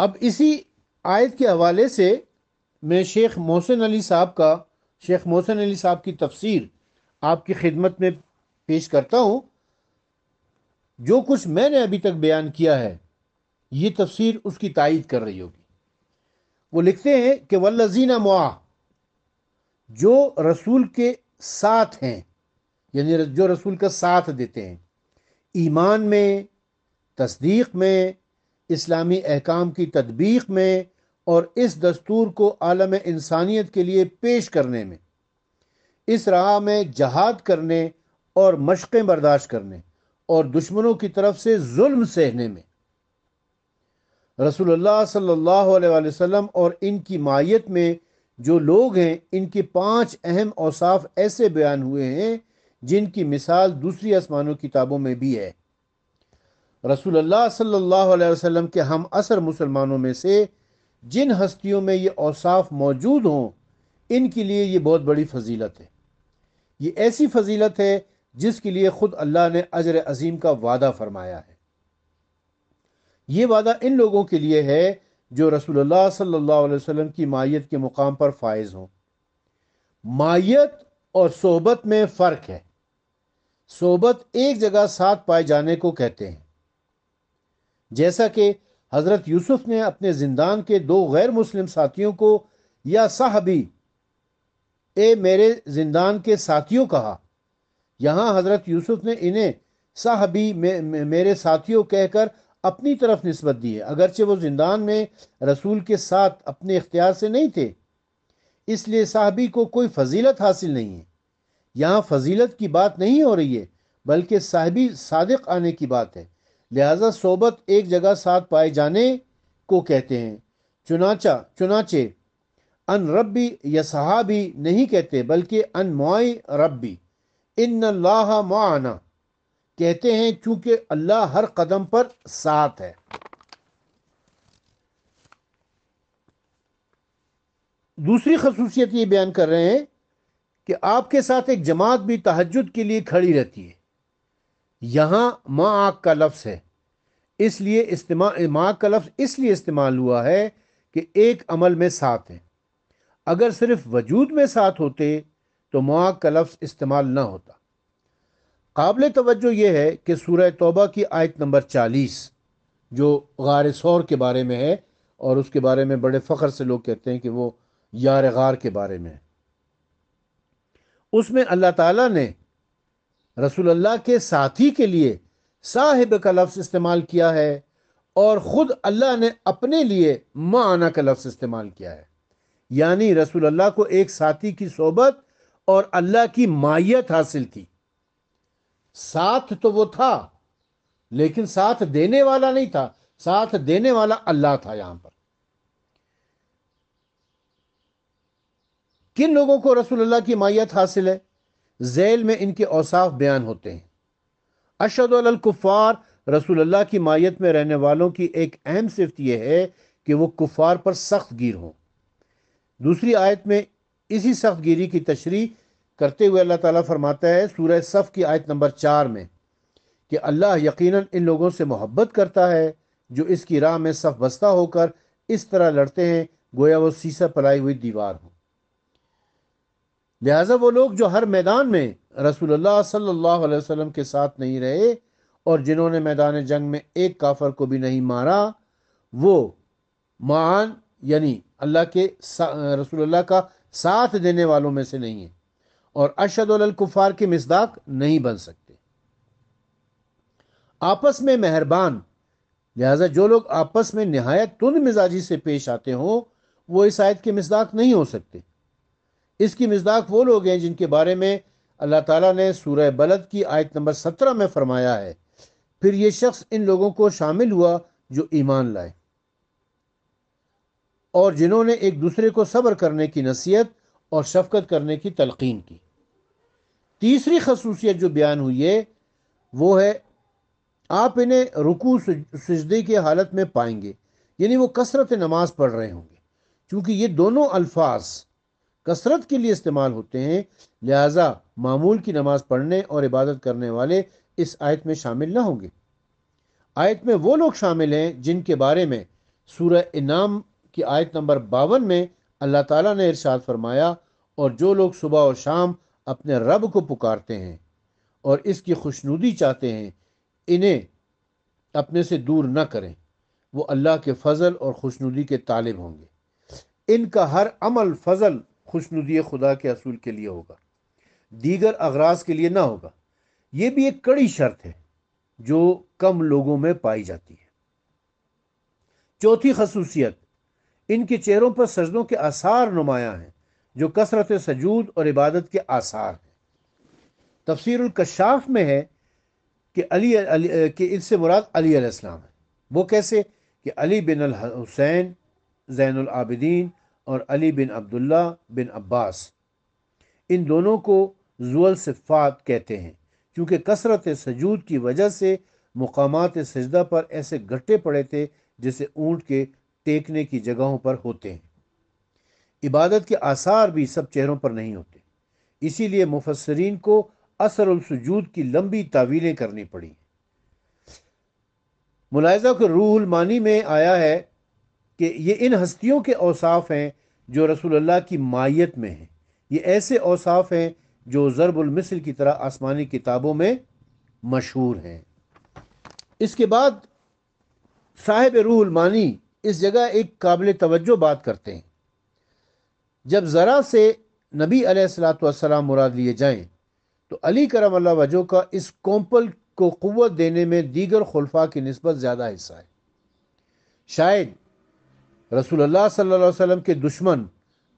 अब इसी आयत के हवाले से मैं शेख मोहसिन अली साहब का शेख मोहसिन अली साहब की तफसीर आपकी खिदमत में पेश करता हूँ जो कुछ मैंने अभी तक बयान किया है ये तफसीर उसकी तायद कर रही होगी वो लिखते हैं कि वल्लजीना मुआ जो रसूल के साथ हैं यानी जो रसूल का साथ देते हैं ईमान में तस्दीक में इस्लामी अहकाम की तदबीक में और इस दस्तूर को आलम इंसानियत के लिए पेश करने में इस राह में जहाद करने और मशक़ें बर्दाश्त करने और दुश्मनों की तरफ से जुल्म सहने में रसूलुल्लाह सल्लल्लाहु अलैहि वसल्लम और इनकी मायत में जो लोग हैं इनके पांच अहम औसाफ ऐसे बयान हुए हैं जिनकी मिसाल दूसरी आसमानों किताबों में भी है रसूलुल्लाह सल्लल्लाहु अलैहि वसल्लम के हम असर मुसलमानों में से जिन हस्तियों में ये औसाफ मौजूद हों इनके लिए ये बहुत बड़ी फजीलत है ये ऐसी फजीलत है जिसके लिए ख़ुद अल्लाह ने अजर अजीम का वादा फरमाया है ये वादा इन लोगों के लिए है जो रसूलुल्लाह सल्लल्लाहु अलैहि वसल्लम की मायत के मुकाम पर फायज हों मायत और सोबत में फ़र्क है सोबत एक जगह साथ पाए जाने को कहते हैं जैसा कि हज़रत यूसुफ ने अपने जिंदान के दो गैर मुस्लिम साथियों को या साहबी ए मेरे जिंदान के साथियों कहा यहाँ हज़रत यूसुफ ने इन्हें साहबी मे, मेरे साथियों कहकर अपनी तरफ नस्बत दी है अगरचे वो जिंदान में रसूल के साथ अपने इख्तियार से नहीं थे इसलिए साहबी को कोई फजीलत हासिल नहीं है यहाँ फजीलत की बात नहीं हो रही है बल्कि साहबी सादक आने की बात है लिहाजा सोबत एक जगह साथ पाए जाने को कहते हैं चुनाचा चुनाचे अन रबी या सहाबी नहीं कहते बल्कि अन मोई रबी इन माना कहते हैं क्योंकि अल्लाह हर कदम पर साथ है दूसरी खसूसियत ये बयान कर रहे हैं कि आपके साथ एक जमात भी तहजद के लिए खड़ी रहती है यहाँ माँ आग का लफ्ज़ है इसलिए इस्तेमाल माँ का लफ्ज़ इसलिए इस्तेमाल हुआ है कि एक अमल में साथ है अगर सिर्फ वजूद में साथ होते तो माँ का लफ्ज़ इस्तेमाल ना होता काबिल तवज्जो यह है कि सूरह तौबा की आयत नंबर चालीस जो गार सौर के बारे में है और उसके बारे में बड़े फ़ख्र से लोग कहते हैं कि वो यार गार के बारे में है उसमें अल्लाह ताला ने रसूल के साथी के लिए साहिब का लफ्ज़ इस्तेमाल किया है और ख़ुद अल्लाह ने अपने लिए माना का लफ्ज़ इस्तेमाल किया है यानी रसूल को एक साथी की सोबत और अल्लाह की माइत हासिल थी साथ तो वो था लेकिन साथ देने वाला नहीं था साथ देने वाला अल्लाह था यहां पर किन लोगों को रसूल की माइत हासिल है जैल में इनके औसाफ बयान होते हैं अशद अशदुल्कुफ़ार रसूलुल्लाह की माइत में रहने वालों की एक अहम सिफत यह है कि वह कुफ़ार पर सख्त गिर हों दूसरी आयत में इसी सख्त गिरी की तशरी करते हुए अल्लाह ताला फरमाता है सूर सफ़ की आयत नंबर चार में कि अल्लाह यकीन इन लोगों से मोहब्बत करता है जो इसकी राह में सफ बस्ता होकर इस तरह लड़ते हैं गोया वो सीसा पलाई हुई दीवार हो लिहाजा वो लोग जो हर मैदान में रसूलुल्लाह सल्लल्लाहु अलैहि वसल्लम के साथ नहीं रहे और जिन्होंने मैदान जंग में एक काफर को भी नहीं मारा वो मान यानी अल्लाह के रसूलुल्लाह का साथ देने वालों में से नहीं है और अशद कुफ़ार के मजदाक नहीं बन सकते आपस में मेहरबान लिहाजा जो लोग आपस में नहायत तुंद मिजाजी से पेश आते हो वो इस आयत के मजदाक नहीं हो सकते इसकी मिजदाक वो लोग हैं जिनके बारे में अल्लाह ताला ने सूरह बलद की आयत नंबर सत्रह में फरमाया है फिर ये शख्स इन लोगों को शामिल हुआ जो ईमान लाए और जिन्होंने एक दूसरे को सब्र करने की नसीहत और शफकत करने की तलकीन की तीसरी खसूसियत जो बयान हुई है वो है आप इन्हें रुकू सजदे की हालत में पाएंगे यानी वो कसरत नमाज पढ़ रहे होंगे क्योंकि ये दोनों अल्फाज कसरत के लिए इस्तेमाल होते हैं लिहाजा मामूल की नमाज पढ़ने और इबादत करने वाले इस आयत में शामिल न होंगे आयत में वो लोग शामिल हैं जिनके बारे में सूर्य इनाम की आयत नंबर बावन में अल्लाह ताला ने इरशाद फरमाया और जो लोग सुबह और शाम अपने रब को पुकारते हैं और इसकी खुशनुदी चाहते हैं इन्हें अपने से दूर न करें वो अल्लाह के फजल और खुशनुदी के तालिब होंगे इनका हर अमल फजल खुशनुदी खुदा के असूल के लिए होगा दीगर अगराज के लिए ना होगा यह भी एक कड़ी शर्त है जो कम लोगों में पाई जाती है चौथी खसूसियत इनके चेहरों पर सजदों के आसार नुमाया हैं जो कसरत सजूद और इबादत के आसार हैं तफसर कशाफ में है कि अली, अली कि इससे मुराद अली है वो कैसे कि अली बिन हुसैन जैन आबिदीन और अली बिन अब्दुल्ला बिन अब्बास इन दोनों को जुअल सिफ़ात कहते हैं क्योंकि कसरत सजूद की वजह से मकाम सजदा पर ऐसे गट्टे पड़े थे जैसे ऊंट के टेकने की जगहों पर होते हैं इबादत के आसार भी सब चेहरों पर नहीं होते इसीलिए मुफसरीन को असर असरसजूद की लंबी तावीलें करनी पड़ी मुलायजा के रूहल मानी में आया है कि ये इन हस्तियों के औसाफ हैं जो रसूल की माइत में हैं ये ऐसे औसाफ हैं जो ज़रबुलमिसल की तरह आसमानी किताबों में मशहूर हैं इसके बाद साहिब रूहमानी इस जगह एक काबिल तवज्जो बात करते हैं जब ज़रा से नबी सलाम मुराद लिए जाएं तो अली करम वजह का इस कोम्पल को क़वत देने में दीगर खुलफा की नस्बत ज़्यादा हिस्सा है शायद रसूलुल्लाह सल्लल्लाहु अलैहि वसल्लम के दुश्मन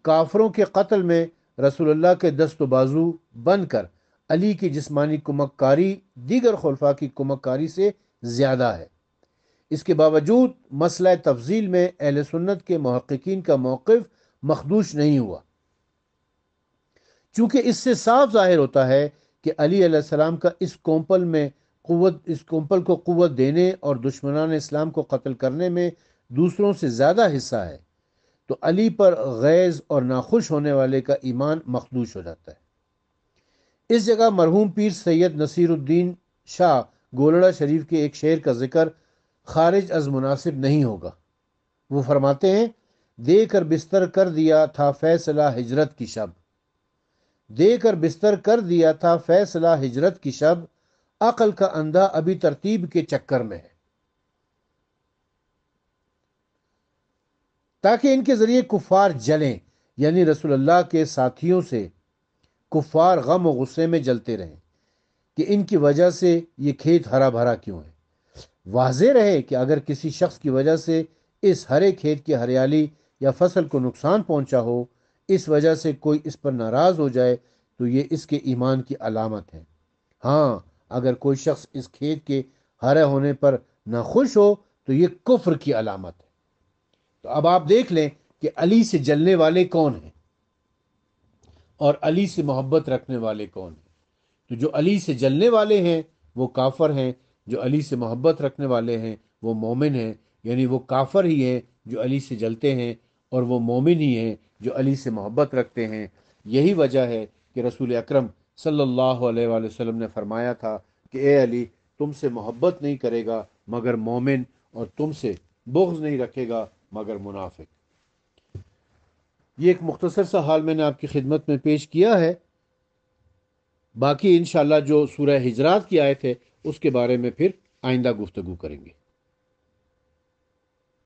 काफरों के कत्ल में रसूलुल्लाह के दस्त बाजू बनकर अली की जिस्मानी कुमकारी दीगर खुलफा की कुमकारी से ज़्यादा है इसके बावजूद मसला तफजील में अहल सुन्नत के महक्कीन का मौक़ मखदूश नहीं हुआ चूँकि इससे साफ ज़ाहिर होता है कि अली सलाम का इस कोम्पल में कुत इस कोम्पल को कुत देने और दुश्मनान इस्लाम को कत्ल करने में दूसरों से ज़्यादा हिस्सा है तो अली पर गैज़ और नाखुश होने वाले का ईमान मखदूश हो जाता है इस जगह मरहूम पीर सैयद नसीरुद्दीन शाह गोलड़ा शरीफ के एक शेर का जिक्र खारिज अज मुनासिब नहीं होगा वो फरमाते हैं देकर बिस्तर कर दिया था फैसला हिजरत की शब कर बिस्तर कर दिया था फैसला हिजरत की शब अकल का अंधा अभी तरतीब के चक्कर में है ताकि इनके ज़रिए कुफार जलें यानी रसूलुल्लाह के साथियों से कुफार गम और गुस्से में जलते रहें कि इनकी वजह से ये खेत हरा भरा क्यों है वाजे रहे कि अगर किसी शख्स की वजह से इस हरे खेत की हरियाली या फसल को नुकसान पहुंचा हो इस वजह से कोई इस पर नाराज़ हो जाए तो ये इसके ईमान की अलामत है हाँ अगर कोई शख्स इस खेत के हरे होने पर नाखुश हो तो ये कुफ्र की अलामत है तो अब आप देख लें कि अली से जलने वाले कौन हैं और अली से मोहब्बत रखने वाले कौन हैं तो जो अली से जलने वाले हैं वो काफर हैं जो अली से मोहब्बत रखने वाले हैं वो मोमिन हैं यानी वो काफर ही हैं जो अली से जलते हैं और वो मोमिन ही हैं जो अली से मोहब्बत रखते हैं यही वजह है कि रसूल अक्रम सल्लल्लाहु वसल्लम ने फरमाया था कि ए अली तुमसे मोहब्बत नहीं करेगा मगर मोमिन और तुमसे बोझ नहीं रखेगा मगर मुनाफिक ये एक मुख्तसर सा हाल मैंने आपकी खिदमत में पेश किया है बाकी इन जो सूर्य हिजरात की आयत है उसके बारे में फिर आइंदा गुफ्तु करेंगे